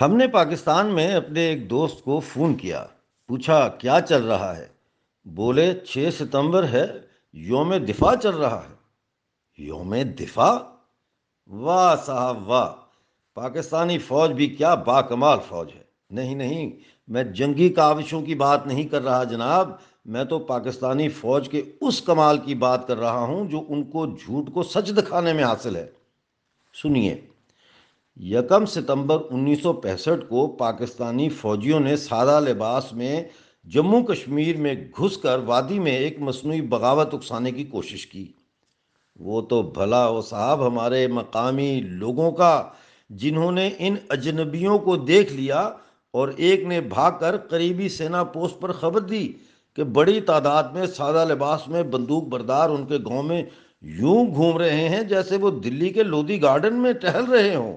हमने पाकिस्तान में अपने एक दोस्त को फ़ोन किया पूछा क्या चल रहा है बोले छः सितंबर है योम दिफा चल रहा है योम दिफा वाह साहब वाह पाकिस्तानी फ़ौज भी क्या बाकमाल फ़ौज है नहीं नहीं मैं जंगी काविशों की बात नहीं कर रहा जनाब मैं तो पाकिस्तानी फ़ौज के उस कमाल की बात कर रहा हूँ जो उनको झूठ को सच दिखाने में हासिल है सुनिए यकम सितंबर 1965 को पाकिस्तानी फौजियों ने सादा लिबास में जम्मू कश्मीर में घुसकर वादी में एक मसनू बगावत उकसाने की कोशिश की वो तो भला वो साहब हमारे मकामी लोगों का जिन्होंने इन अजनबियों को देख लिया और एक ने भागकर करीबी सेना पोस्ट पर खबर दी कि बड़ी तादाद में सादा लिबास में बंदूक बरदार उनके गांव में यूं घूम रहे हैं जैसे वो दिल्ली के लोधी गार्डन में टहल रहे हों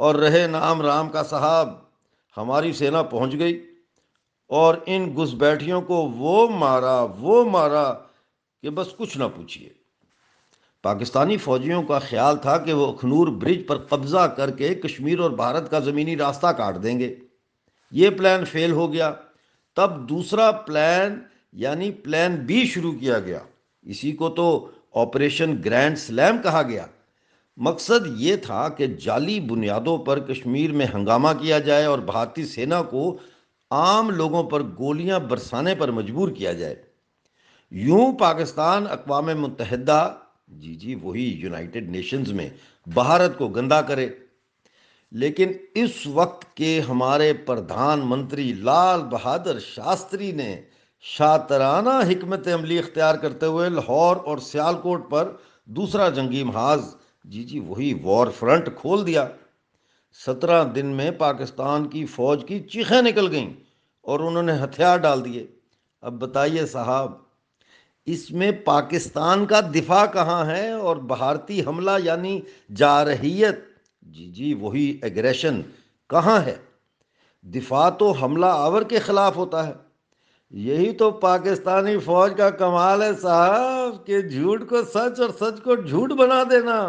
और रहे नाम राम का साहब हमारी सेना पहुंच गई और इन घुसबैठियों को वो मारा वो मारा कि बस कुछ ना पूछिए पाकिस्तानी फौजियों का ख्याल था कि वो अखनूर ब्रिज पर कब्जा करके कश्मीर और भारत का ज़मीनी रास्ता काट देंगे ये प्लान फेल हो गया तब दूसरा प्लान यानी प्लान बी शुरू किया गया इसी को तो ऑपरेशन ग्रैंड स्लैम कहा गया मकसद ये था कि जाली बुनियादों पर कश्मीर में हंगामा किया जाए और भारतीय सेना को आम लोगों पर गोलियां बरसाने पर मजबूर किया जाए यूं पाकिस्तान अकवाम मुतहदा जी जी वही यूनाइटेड नेशंस में भारत को गंदा करे लेकिन इस वक्त के हमारे प्रधानमंत्री लाल बहादुर शास्त्री ने शातराना हमत अमली इख्तियार करते हुए लाहौर और सियालकोट पर दूसरा जंगी महाज जी जी वही वॉर फ्रंट खोल दिया सत्रह दिन में पाकिस्तान की फौज की चीखें निकल गईं और उन्होंने हथियार डाल दिए अब बताइए साहब इसमें पाकिस्तान का दिफा कहाँ है और भारतीय हमला यानी जा रहीत जी जी वही एग्रेशन कहाँ है दिफा तो हमला आवर के ख़िलाफ़ होता है यही तो पाकिस्तानी फौज का कमाल है साहब कि झूठ को सच और सच को झूठ बना देना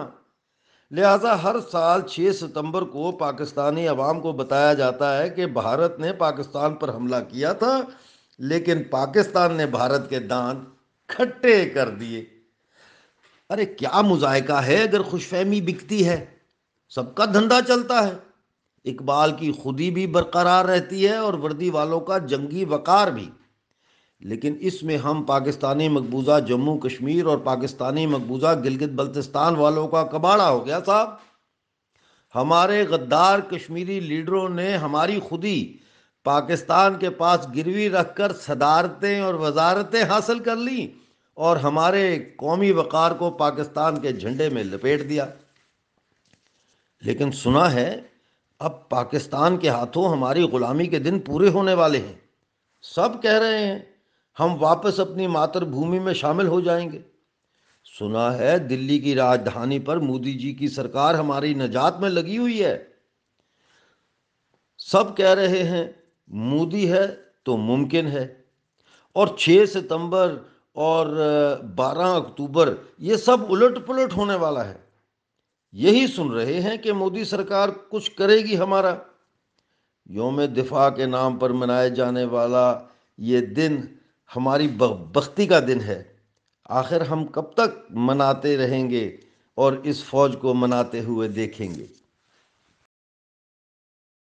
लिहाजा हर साल 6 सितंबर को पाकिस्तानी अवाम को बताया जाता है कि भारत ने पाकिस्तान पर हमला किया था लेकिन पाकिस्तान ने भारत के दांत खट्टे कर दिए अरे क्या मुजायका है अगर खुशफहमी बिकती है सबका धंधा चलता है इकबाल की खुदी भी बरकरार रहती है और वर्दी वालों का जंगी वकार भी लेकिन इसमें हम पाकिस्तानी मकबूजा जम्मू कश्मीर और पाकिस्तानी मकबूजा गिलगित बल्तिस्तान वालों का कबाड़ा हो गया साहब हमारे गद्दार कश्मीरी लीडरों ने हमारी खुदी पाकिस्तान के पास गिरवी रख कर सदारतें और वजारतें हासिल कर ली और हमारे कौमी वक़ार को पाकिस्तान के झंडे में लपेट दिया लेकिन सुना है अब पाकिस्तान के हाथों हमारी ग़ुलामी के दिन पूरे होने वाले हैं सब कह रहे हैं हम वापस अपनी मातृभूमि में शामिल हो जाएंगे सुना है दिल्ली की राजधानी पर मोदी जी की सरकार हमारी नजात में लगी हुई है सब कह रहे हैं मोदी है तो मुमकिन है और 6 सितंबर और 12 अक्टूबर ये सब उलट पुलट होने वाला है यही सुन रहे हैं कि मोदी सरकार कुछ करेगी हमारा योम दिफा के नाम पर मनाए जाने वाला ये दिन हमारी बख्ती का दिन है आखिर हम कब तक मनाते रहेंगे और इस फौज को मनाते हुए देखेंगे